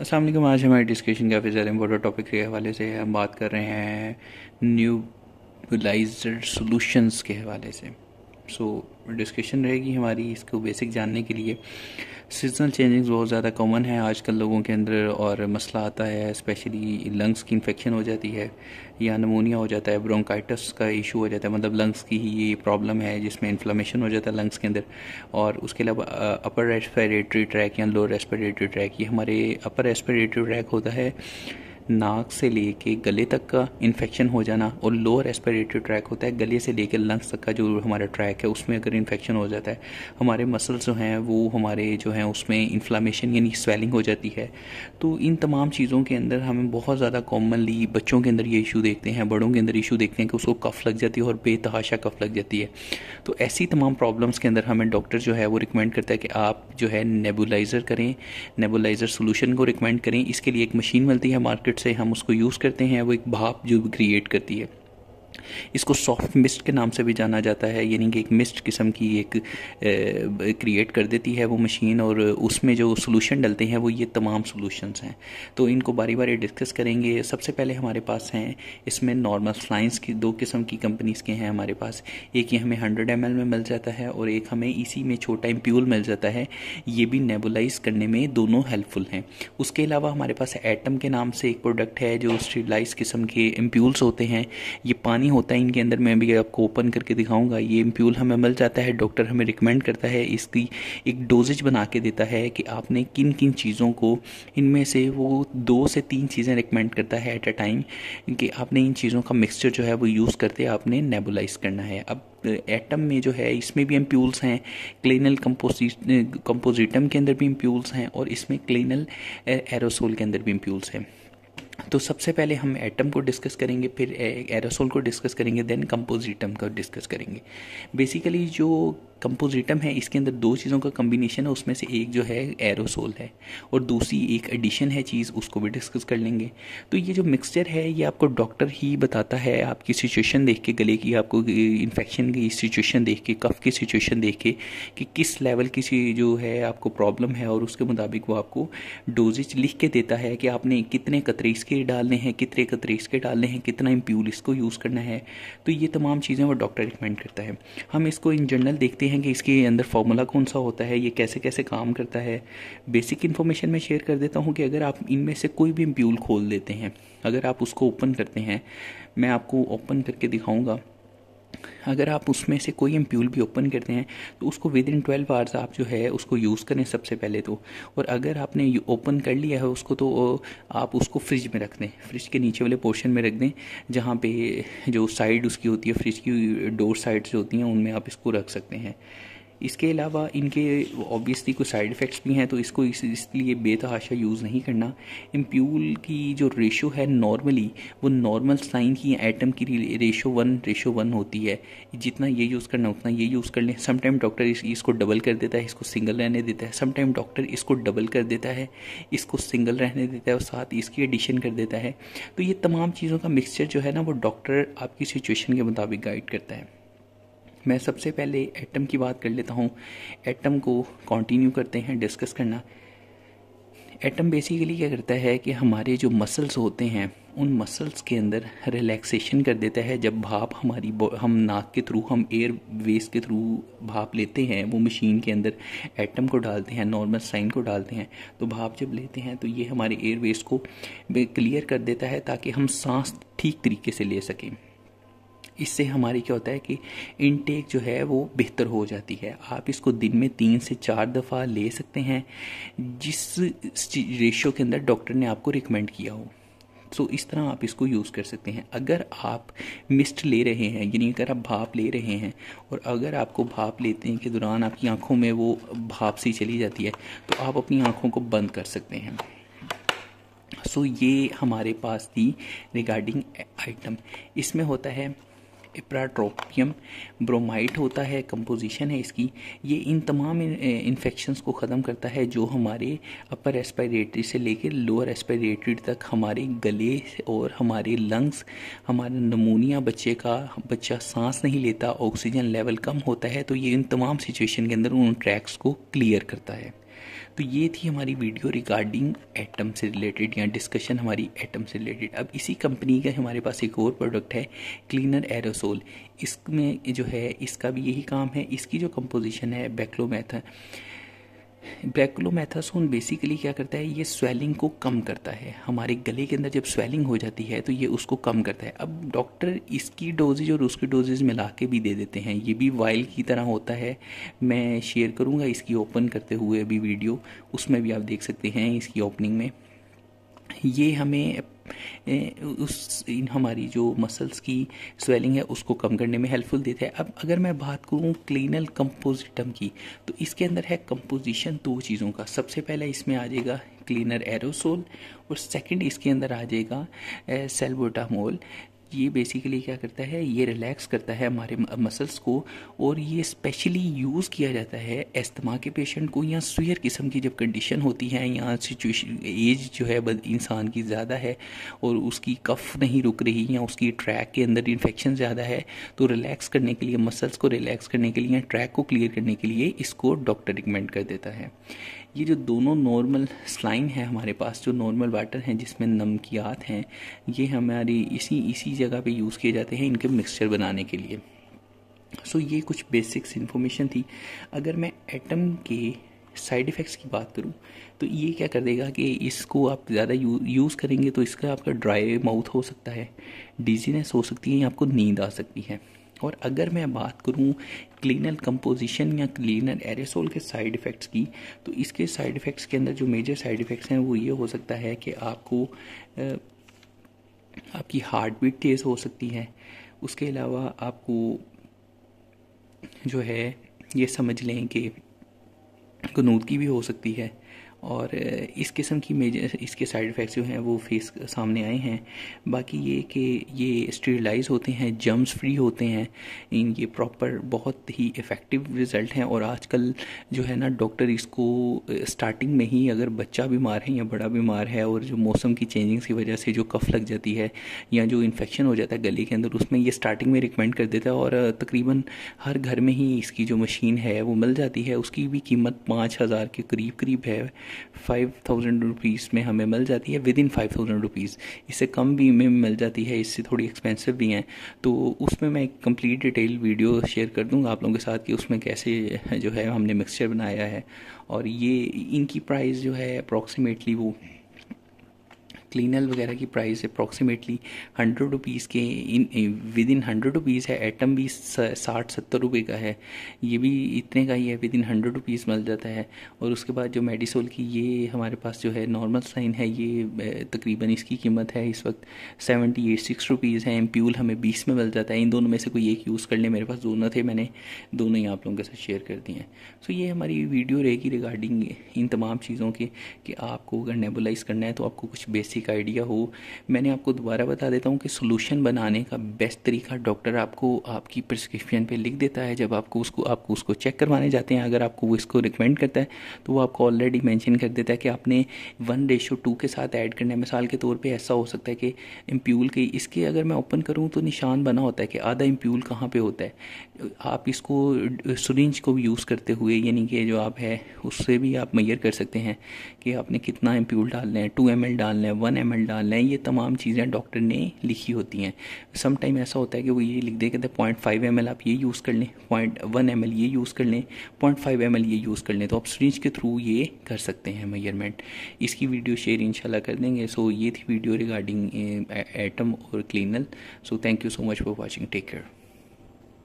असलम आज हमारी डिस्कशन काफ़ी ज़्यादा इम्पोर्टेंट टॉपिक के हवाले से हम बात कर रहे हैं न्यूबलाइज सॉल्यूशंस के हवाले से सो डिस्कशन रहेगी हमारी इसको बेसिक जानने के लिए सीजनल चेंजिंग्स बहुत ज़्यादा कॉमन है आजकल लोगों के अंदर और मसला आता है स्पेशली लंग्स की इन्फेक्शन हो जाती है या नमोनिया हो जाता है ब्रोंकाइटस का इशू हो जाता है मतलब लंग्स की ही ये प्रॉब्लम है जिसमें इन्फ्लामेशन हो जाता है लंग्स के अंदर और उसके अलावा अपर रेस्पिरेटरी ट्रैक या लोअर रेस्पिरेटरी ट्रैक ये हमारे अपर रेस्पिरेटरी ट्रैक होता है नाक से लेके गले तक का इन्फेक्शन हो जाना और लोअर रेस्पिरेटरी ट्रैक होता है गले से लेके लंग्स तक का जो हमारा ट्रैक है उसमें अगर इन्फेक्शन हो जाता है हमारे मसल्स जो हैं वो हमारे जो हैं उसमें इन्फ्लामेशन यानी स्वेलिंग हो जाती है तो इन तमाम चीज़ों के अंदर हमें बहुत ज़्यादा कॉमनली बच्चों के अंदर ये इशू देखते हैं बड़ों के अंदर इशू देखते हैं कि उसको कफ लग जाती है और बेतहाशा कफ लग जाती है तो ऐसी तमाम प्रॉब्लम्स के अंदर हमें डॉक्टर जो है वो रिकमेंड करता है कि आप जो है नेबुलाइज़र करें नेबुलाइज़र सोलूशन को रिकमेंड करें इसके लिए एक मशीन मिलती है मार्केट से हम उसको यूज़ करते हैं वो एक भाप जो क्रिएट करती है इसको सॉफ्ट मिस्ट के नाम से भी जाना जाता है यानी कि एक मिस्ट किस्म की एक क्रिएट कर देती है वो मशीन और उसमें जो सोलूशन डलते हैं वो ये तमाम सोलूशन हैं तो इनको बारी बारी डिस्कस करेंगे सबसे पहले हमारे पास हैं इसमें नॉर्मल फ्लाइंस की दो किस्म की कंपनीज़ के हैं हमारे पास एक ये हमें हंड्रेड एम में मिल जाता है और एक हमें इसी में छोटा इम्प्यूल मिल जाता है ये भी नेबुलाइज करने में दोनों हेल्पफुल हैं उसके अलावा हमारे पास एटम के नाम से एक प्रोडक्ट है जो स्टीलाइज किस्म के इम्प्यूल्स होते हैं ये पानी होता है इनके अंदर मैं भी आपको ओपन करके दिखाऊंगा ये इम्प्यूल हमें मिल जाता है डॉक्टर हमें रिकमेंड करता है इसकी एक डोजेज बना के देता है कि आपने किन किन चीज़ों को इनमें से वो दो से तीन चीज़ें रिकमेंड करता है एट अ टाइम कि आपने इन चीज़ों का मिक्सचर जो है वो यूज़ करते आपने नेबुलाइज करना है अब एटम में जो है इसमें भी एम्प्यूल्स हैं क्लिनल कंपोजिटम के अंदर भी एम्प्यूल्स हैं और इसमें क्लिनल एरोसोल के अंदर भी एम्प्यूल्स हैं तो सबसे पहले हम एटम को डिस्कस करेंगे फिर एरोसोल को डिस्कस करेंगे देन कंपोजिटम को डिस्कस करेंगे बेसिकली जो कंपोजिटम है इसके अंदर दो चीज़ों का कम्बिनेशन है उसमें से एक जो है एरोसोल है और दूसरी एक एडिशन है चीज़ उसको भी डिस्कस कर लेंगे तो ये जो मिक्सचर है ये आपको डॉक्टर ही बताता है आपकी सिचुएशन देख के गले की आपको इन्फेक्शन की सिचुएशन देख के कफ की सिचुएशन देख के कि किस लेवल की जो है आपको प्रॉब्लम है और उसके मुताबिक वो आपको डोजेज लिख के देता है कि आपने कितने कतरे इसके डालने हैं कितने कतरे इसके डालने हैं कितना इम्प्यूल इसको यूज़ करना है तो ये तमाम चीज़ें वो डॉक्टर रिकमेंड करता है हम इसको इन जनरल देखते देखते हैं कि इसके अंदर फार्मूला कौन सा होता है ये कैसे कैसे काम करता है बेसिक इन्फॉर्मेशन मैं शेयर कर देता हूँ कि अगर आप इनमें से कोई भी प्यूल खोल देते हैं अगर आप उसको ओपन करते हैं मैं आपको ओपन करके दिखाऊँगा अगर आप उसमें से कोई एम्प्यूल भी ओपन करते हैं तो उसको विद इन ट्वेल्व आवर्स आप जो है उसको यूज़ करें सबसे पहले तो और अगर आपने ओपन कर लिया है उसको तो आप उसको फ्रिज में रख दें फ्रिज के नीचे वाले पोर्शन में रख दें जहाँ पे जो साइड उसकी होती है फ्रिज की डोर साइड्स होती हैं उनमें आप इसको रख सकते हैं इसके अलावा इनके ऑब्वियसली कुछ साइड इफ़ेक्ट्स भी हैं तो इसको इस इसलिए बेतहाशा यूज़ नहीं करना इम्प्यूल की जो रेशो है नॉर्मली वो नॉर्मल साइन की एटम की रेशो वन रेशो वन होती है जितना ये यूज़ करना उतना ये यूज़ कर लें समटाइम डॉक्टर इस, इसको डबल कर देता है इसको सिंगल रहने देता है समटाइम डॉक्टर इसको डबल कर देता है इसको सिंगल रहने देता है और साथ इसकी एडिशन कर देता है तो ये तमाम चीज़ों का मिक्सचर जो है ना वो डॉक्टर आपकी सिचुएशन के मुताबिक गाइड करता है मैं सबसे पहले एटम की बात कर लेता हूँ एटम को कंटिन्यू करते हैं डिस्कस करना एटम बेसिकली क्या करता है कि हमारे जो मसल्स होते हैं उन मसल्स के अंदर रिलैक्सेशन कर देता है जब भाप हमारी हम नाक के थ्रू हम एयर वेस के थ्रू भाप लेते हैं वो मशीन के अंदर एटम को डालते हैं नॉर्मल साइन को डालते हैं तो भाप जब लेते हैं तो ये हमारे एयर वेस को क्लियर कर देता है ताकि हम सांस ठीक तरीके से ले सकें इससे हमारी क्या होता है कि इनटेक जो है वो बेहतर हो जाती है आप इसको दिन में तीन से चार दफ़ा ले सकते हैं जिस रेशियो के अंदर डॉक्टर ने आपको रिकमेंड किया हो सो तो so, इस तरह आप इसको यूज़ कर सकते हैं अगर आप मिस्ट ले रहे हैं यानी अगर आप भाप ले रहे हैं और अगर आपको भाप लेते हैं के दौरान आपकी आंखों में वो भाप सी चली जाती है तो आप अपनी आंखों को बंद कर सकते हैं सो so, ये हमारे पास थी रिगार्डिंग आइटम इसमें होता है इप्राट्रोपियम ब्रोमाइड होता है कंपोजिशन है इसकी ये इन तमाम इन्फेक्शंस को ख़त्म करता है जो हमारे अपर रेस्पिरेटरी से लेकर लोअर रेस्पिरेटरी तक हमारे गले और हमारे लंग्स हमारे नमूनिया बच्चे का बच्चा सांस नहीं लेता ऑक्सीजन लेवल कम होता है तो ये इन तमाम सिचुएशन के अंदर उन ट्रैक्स को क्लियर करता है तो ये थी हमारी वीडियो रिगार्डिंग एटम से रिलेटेड या डिस्कशन हमारी एटम से रिलेटेड अब इसी कंपनी का हमारे पास एक और प्रोडक्ट है क्लीनर एरोसोल इसमें जो है इसका भी यही काम है इसकी जो कंपोजिशन है बैक्लोमैथ ब्रैकुलोमैथासोन बेसिकली क्या करता है ये स्वेलिंग को कम करता है हमारे गले के अंदर जब स्वेलिंग हो जाती है तो ये उसको कम करता है अब डॉक्टर इसकी डोजेज और उसकी डोजेज मिला के भी दे देते हैं ये भी वाइल की तरह होता है मैं शेयर करूँगा इसकी ओपन करते हुए अभी वीडियो उसमें भी आप देख सकते हैं इसकी ओपनिंग में ये हमें उस इन हमारी जो मसल्स की स्वेलिंग है उसको कम करने में हेल्पफुल देता है अब अगर मैं बात करूँ क्लीनल कंपोजिटम की तो इसके अंदर है कंपोजिशन दो चीज़ों का सबसे पहले इसमें आ जाएगा क्लीनर एरोसोल और सेकंड इसके अंदर आ जाएगा सेल्बोटामोल ये बेसिकली क्या करता है ये रिलैक्स करता है हमारे मसल्स को और ये स्पेशली यूज़ किया जाता है एस्तमा के पेशेंट को या सुयर किस्म की जब कंडीशन होती है या सिचुएशन एज जो है इंसान की ज़्यादा है और उसकी कफ नहीं रुक रही या उसकी ट्रैक के अंदर इन्फेक्शन ज़्यादा है तो रिलैक्स करने के लिए मसल्स को रिलैक्स करने के लिए या ट्रैक को क्लियर करने के लिए इसको डॉक्टर रिकमेंड कर देता है ये जो दोनों नॉर्मल स्लाइन है हमारे पास जो नॉर्मल वाटर हैं जिसमें नमकियात हैं ये हमारी इसी इसी जगह पे यूज़ किए जाते हैं इनके मिक्सचर बनाने के लिए सो so, ये कुछ बेसिक्स इन्फॉर्मेशन थी अगर मैं एटम के साइड इफ़ेक्ट्स की बात करूँ तो ये क्या कर देगा कि इसको आप ज़्यादा यू, यूज़ करेंगे तो इसका आपका ड्राई माउथ हो सकता है डिजीनेस हो सकती है या आपको नींद आ सकती है और अगर मैं बात करूँ क्लीनर कंपोजिशन या क्लीनर एरेसोल के साइड इफ़ेक्ट्स की तो इसके साइड इफ़ेक्ट्स के अंदर जो मेजर साइड इफ़ेक्ट्स हैं वो ये हो सकता है कि आपको आपकी हार्ट बीट तेज़ हो सकती है उसके अलावा आपको जो है ये समझ लें कि गनूदगी भी हो सकती है और इस किस्म की मेजर इसके साइड इफ़ेक्ट्स जो हैं वो फेस सामने आए हैं बाकी ये कि ये स्टेरलाइज होते हैं जम्स फ्री होते हैं इन ये प्रॉपर बहुत ही इफ़ेक्टिव रिज़ल्ट हैं और आजकल जो है ना डॉक्टर इसको स्टार्टिंग में ही अगर बच्चा बीमार है या बड़ा बीमार है और जो मौसम की चेंजिंग की वजह से जो कफ़ लग जाती है या जो इन्फेक्शन हो जाता है गले के अंदर उसमें ये स्टार्टिंग में रिकमेंड कर देता है और तकरीबन हर घर में ही इसकी जो मशीन है वो मिल जाती है उसकी भी कीमत पाँच हज़ार के करीब करीब है फाइव थाउजेंड रुपीज़ में हमें मिल जाती है within five thousand rupees इससे कम भी में मिल जाती है इससे थोड़ी एक्सपेंसिव भी हैं तो उसमें मैं एक कंप्लीट डिटेल वीडियो शेयर कर दूंगा आप लोगों के साथ कि उसमें कैसे जो है हमने मिक्सचर बनाया है और ये इनकी प्राइस जो है अप्रॉक्सीमेटली वो क्लीनल वगैरह की प्राइस अप्रॉक्सीमेटली हंड्रेड रुपीज़ के इन विद इन हंड्रेड रुपीज़ है एटम भी साठ सत्तर रुपये का है ये भी इतने का ही है विद इन हंड्रेड रुपीज़ मिल जाता है और उसके बाद जो मेडिसोल की ये हमारे पास जो है नॉर्मल साइन है ये तकरीबन इसकी कीमत है इस वक्त सेवेंटी एट सिक्स रुपीज़ है एम्प्यूल हमें बीस में मिल जाता है इन दोनों में से कोई एक यूज़ कर ले मेरे पास दोनों थे मैंने दोनों ही आप लोगों के साथ शेयर कर दिए हैं सो ये हमारी वीडियो रहेगी रिगार्डिंग इन तमाम चीज़ों के कि आपको अगर नेबुलाइज करना है तो आपको कुछ बेसिक बेसिक का आइडिया हो मैंने आपको दोबारा बता देता हूँ कि सोलूशन बनाने का बेस्ट तरीका डॉक्टर आपको आपकी प्रिस्क्रिप्शन पे लिख देता है जब आपको उसको आपको उसको चेक करवाने जाते हैं अगर आपको वो इसको रिकमेंड करता है तो वो आपको ऑलरेडी मैंशन कर देता है कि आपने वन रेशो टू के साथ ऐड करना है मिसाल के तौर पर ऐसा हो सकता है कि इम्प्यूल के इसके अगर मैं ओपन करूँ तो निशान बना होता है कि आधा इम्प्यूल कहाँ पर होता है आप इसको सुरिंज को यूज़ करते हुए यानी कि जो आप है उससे भी आप मैयर कर सकते हैं कि आपने कितना इम्प्यूल डालना है टू एम डालना है वन एम एल डालना है ये तमाम चीज़ें डॉक्टर ने लिखी होती हैं समटाइम ऐसा होता है कि वो ये लिख दे कहते पॉइंट फाइव एम आप ये यूज़ कर लें पॉइंट वन एम ये यूज़ कर लें पॉइंट फाइव एम ये यूज़ कर लें तो आप स्ट्रिंज के थ्रू ये कर सकते हैं मेजरमेंट इसकी वीडियो शेयर इंशाल्लाह कर देंगे सो ये थी वीडियो रिगार्डिंग एटम और Clenil so thank you so much for watching take care